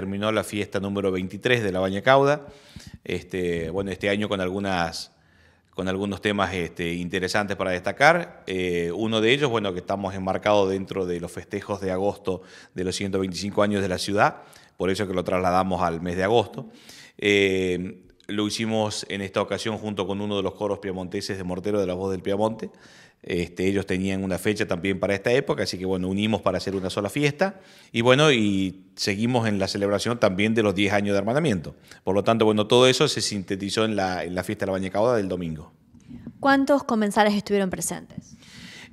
terminó la fiesta número 23 de la Baña Cauda. Este, bueno, este año con, algunas, con algunos temas este, interesantes para destacar. Eh, uno de ellos, bueno, que estamos enmarcados dentro de los festejos de agosto de los 125 años de la ciudad, por eso que lo trasladamos al mes de agosto. Eh, lo hicimos en esta ocasión junto con uno de los coros piamonteses de Mortero de la Voz del Piamonte. Este, ellos tenían una fecha también para esta época, así que bueno, unimos para hacer una sola fiesta y bueno, y seguimos en la celebración también de los 10 años de hermanamiento. Por lo tanto, bueno, todo eso se sintetizó en la, en la fiesta de la Bañacauda del domingo. ¿Cuántos comensales estuvieron presentes?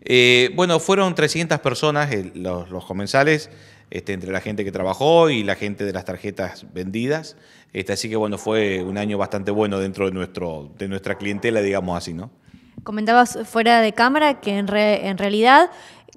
Eh, bueno, fueron 300 personas los, comensales, este, entre la gente que trabajó y la gente de las tarjetas vendidas. Este, así que bueno, fue un año bastante bueno dentro de, nuestro, de nuestra clientela, digamos así, ¿no? Comentabas fuera de cámara que en, realidad,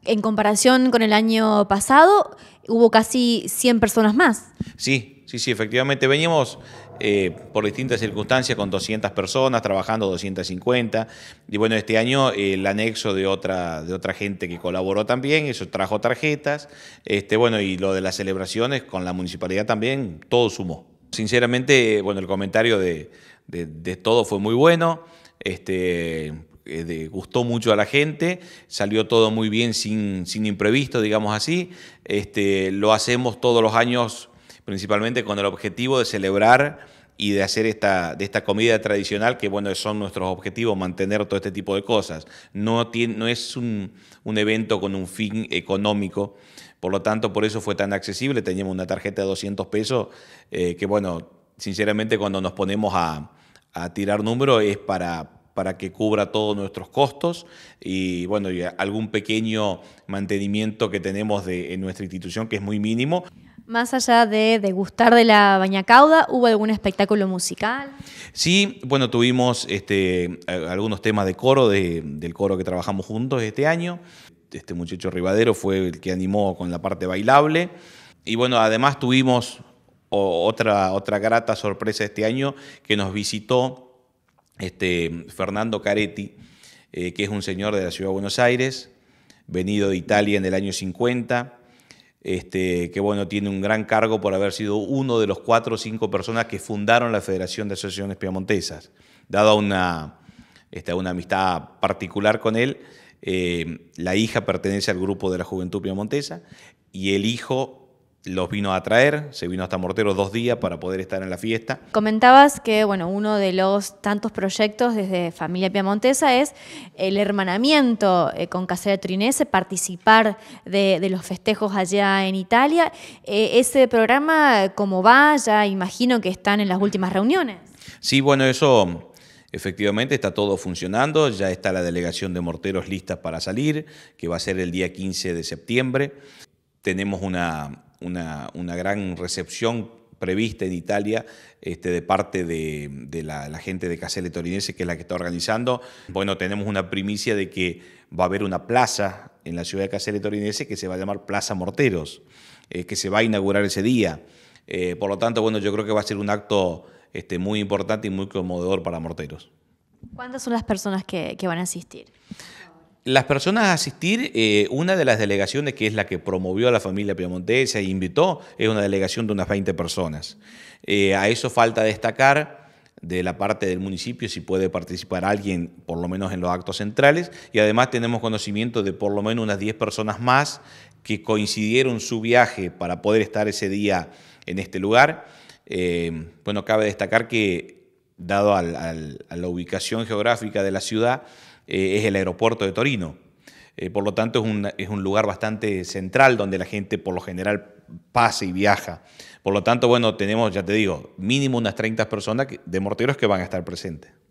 en comparación con el año pasado, hubo casi 100 personas más. Sí, sí, sí, efectivamente. Veníamos eh, por distintas circunstancias con 200 personas, trabajando 250. Y bueno, este año el anexo de otra, de otra gente que colaboró también, eso trajo tarjetas. Este, bueno, y lo de las celebraciones con la municipalidad también, todo sumó. Sinceramente, bueno, el comentario de, de, todo fue muy bueno. Este, eh, gustó mucho a la gente, salió todo muy bien sin, sin imprevisto, digamos así. Este, lo hacemos todos los años, principalmente con el objetivo de celebrar y de hacer esta, de esta comida tradicional, que bueno, son nuestros objetivos, mantener todo este tipo de cosas. No, no es un, evento con un fin económico, por lo tanto, por eso fue tan accesible. Teníamos una tarjeta de 200 pesos, eh, que bueno, sinceramente cuando nos ponemos a, a tirar números es para, para que cubra todos nuestros costos y bueno, algún pequeño mantenimiento que tenemos de, en nuestra institución que es muy mínimo. Más allá de degustar de la Bañacauda, ¿hubo algún espectáculo musical? Sí, bueno, tuvimos este, algunos temas de coro, del coro que trabajamos juntos este año. Este muchacho Rivadero fue el que animó con la parte bailable. Y bueno, además tuvimos otra, otra grata sorpresa este año que nos visitó este, Fernando Caretti, eh, que es un señor de la ciudad de Buenos Aires, venido de Italia en el año 50, este, que bueno, tiene un gran cargo por haber sido uno de los cuatro o cinco personas que fundaron la Federación de Asociaciones Piamontesas. Dada una, este, una amistad particular con él, eh, la hija pertenece al grupo de la Juventud Piamontesa y el hijo los vino a traer, se vino hasta Mortero dos días para poder estar en la fiesta. Comentabas que, bueno, uno de los tantos proyectos desde Familia Piamontesa es el hermanamiento eh, con Casera Trinese, participar de, de los festejos allá en Italia. Eh, ese programa, ¿cómo va? Ya imagino que están en las últimas reuniones. Sí, bueno, eso... Efectivamente, está todo funcionando, ya está la delegación de morteros lista para salir, que va a ser el día 15 de septiembre. Tenemos una, una, gran recepción prevista en Italia este, de parte de, la, gente de Caselle Torinese, que es la que está organizando. Bueno, tenemos una primicia de que va a haber una plaza en la ciudad de Caselle Torinese que se va a llamar Plaza Morteros, eh, que se va a inaugurar ese día. Eh, por lo tanto, bueno, yo creo que va a ser un acto este, muy importante y muy conmovedor para Morteros. ¿Cuántas son las personas que van a asistir? las personas a asistir, eh, una de las delegaciones que es la que promovió a la familia piemontesa e invitó, es una delegación de unas 20 personas. Eh, a eso falta destacar de la parte del municipio si puede participar alguien, por lo menos en los actos centrales, y además tenemos conocimiento de por lo menos unas 10 personas más que coincidieron su viaje para poder estar ese día en este lugar. Eh, bueno, cabe destacar que, dado a la ubicación geográfica de la ciudad, eh, es el aeropuerto de Torino. Eh, por lo tanto, es un, es un, lugar bastante central donde la gente por lo general pasa y viaja. Por lo tanto, bueno, tenemos, ya te digo, mínimo unas 30 personas de morteros que van a estar presentes.